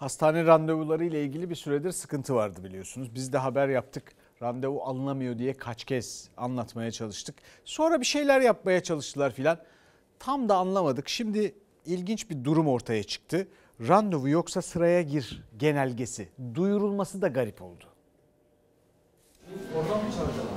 hastane randevuları ile ilgili bir süredir sıkıntı vardı biliyorsunuz. Biz de haber yaptık. Randevu alınamıyor diye kaç kez anlatmaya çalıştık. Sonra bir şeyler yapmaya çalıştılar filan. Tam da anlamadık. Şimdi ilginç bir durum ortaya çıktı. Randevu yoksa sıraya gir genelgesi. Duyurulması da garip oldu. Oradan mı çalışalım?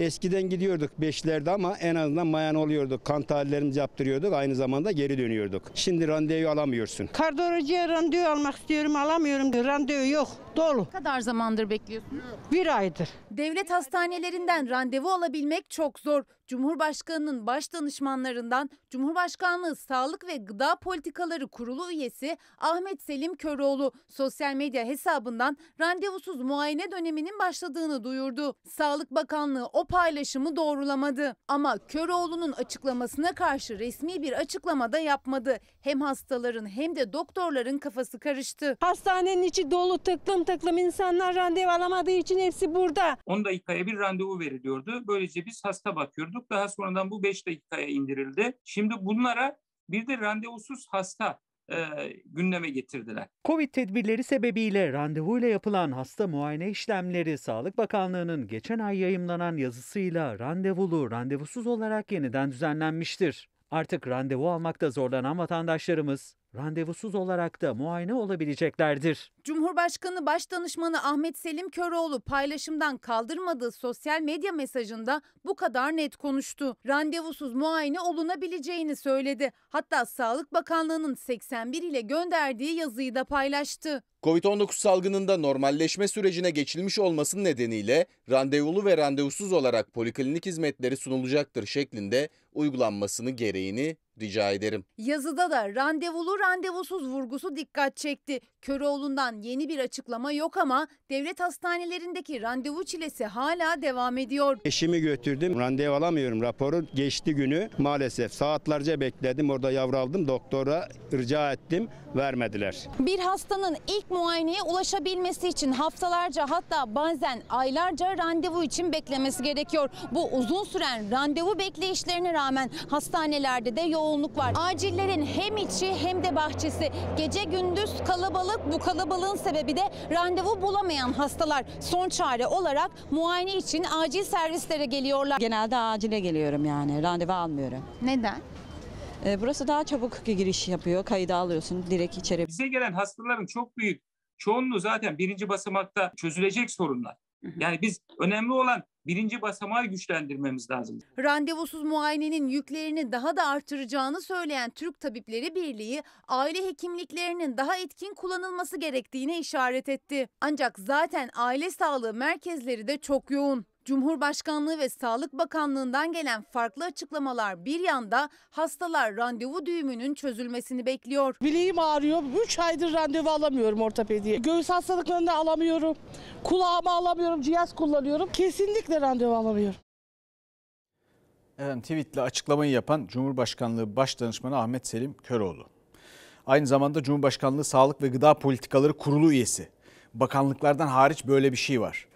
Eskiden gidiyorduk beşlerde ama en azından mayan oluyorduk. Kan tahlillerimizi yaptırıyorduk. Aynı zamanda geri dönüyorduk. Şimdi randevu alamıyorsun. Kardiyolojiye randevu almak istiyorum alamıyorum. Randevu yok. Dolu. Ne kadar zamandır bekliyorsunuz? Bir aydır. Devlet hastanelerinden randevu alabilmek çok zor. Cumhurbaşkanının baş danışmanlarından Cumhurbaşkanlığı Sağlık ve Gıda Politikaları Kurulu üyesi Ahmet Selim Köroğlu sosyal medya hesabından randevusuz muayene döneminin başladığını duyurdu. Sağlık Bakanlığı o paylaşımı doğrulamadı ama Köroğlu'nun açıklamasına karşı resmi bir açıklama da yapmadı. Hem hastaların hem de doktorların kafası karıştı. Hastanenin içi dolu tıklım takım takım insanlar randevu alamadığı için hepsi burada. 10 dakikaya bir randevu veriliyordu. Böylece biz hasta bakıyorduk. Daha sonradan bu 5 dakikaya indirildi. Şimdi bunlara bir de randevusuz hasta e, gündeme getirdiler. Covid tedbirleri sebebiyle randevuyla yapılan hasta muayene işlemleri Sağlık Bakanlığı'nın geçen ay yayımlanan yazısıyla randevulu, randevusuz olarak yeniden düzenlenmiştir. Artık randevu almakta zorlanan vatandaşlarımız randevusuz olarak da muayene olabileceklerdir. Cumhurbaşkanı Başdanışmanı Ahmet Selim Köroğlu paylaşımdan kaldırmadığı sosyal medya mesajında bu kadar net konuştu. Randevusuz muayene olunabileceğini söyledi. Hatta Sağlık Bakanlığı'nın 81 ile gönderdiği yazıyı da paylaştı. Covid-19 salgınında normalleşme sürecine geçilmiş olması nedeniyle randevulu ve randevusuz olarak poliklinik hizmetleri sunulacaktır şeklinde uygulanmasını gereğini rica ederim. Yazıda da randevulu randevusuz vurgusu dikkat çekti. Köroğlu'ndan yeni bir açıklama yok ama devlet hastanelerindeki randevu çilesi hala devam ediyor. Eşimi götürdüm randevu alamıyorum raporu geçti günü maalesef saatlerce bekledim orada yavraldım doktora rica ettim vermediler. Bir hastanın ilk muayeneye ulaşabilmesi için haftalarca hatta bazen aylarca randevu için beklemesi gerekiyor. Bu uzun süren randevu bekleyişlerine rağmen hastanelerde de yoğun yoğunluk var. Acillerin hem içi hem de bahçesi. Gece gündüz kalabalık bu kalabalığın sebebi de randevu bulamayan hastalar. Son çare olarak muayene için acil servislere geliyorlar. Genelde acile geliyorum yani randevu almıyorum. Neden? Ee, burası daha çabuk giriş yapıyor. Kaydı alıyorsun direkt içeri. Bize gelen hastaların çok büyük çoğunluğu zaten birinci basamakta çözülecek sorunlar. Yani biz önemli olan birinci basamağı güçlendirmemiz lazım. Randevusuz muayenenin yüklerini daha da artıracağını söyleyen Türk Tabipleri Birliği aile hekimliklerinin daha etkin kullanılması gerektiğine işaret etti. Ancak zaten aile sağlığı merkezleri de çok yoğun. Cumhurbaşkanlığı ve Sağlık Bakanlığı'ndan gelen farklı açıklamalar bir yanda hastalar randevu düğümünün çözülmesini bekliyor. Bileğim ağrıyor. 3 aydır randevu alamıyorum ortopediye. Göğüs hastalıklarını alamıyorum. Kulağımı alamıyorum. Cihaz kullanıyorum. Kesinlikle randevu alamıyorum. Evet, tweetle açıklamayı yapan Cumhurbaşkanlığı Başdanışmanı Ahmet Selim Köroğlu. Aynı zamanda Cumhurbaşkanlığı Sağlık ve Gıda Politikaları Kurulu üyesi. Bakanlıklardan hariç böyle bir şey var.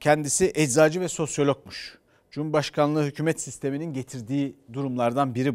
Kendisi eczacı ve sosyologmuş. Cumhurbaşkanlığı hükümet sisteminin getirdiği durumlardan biri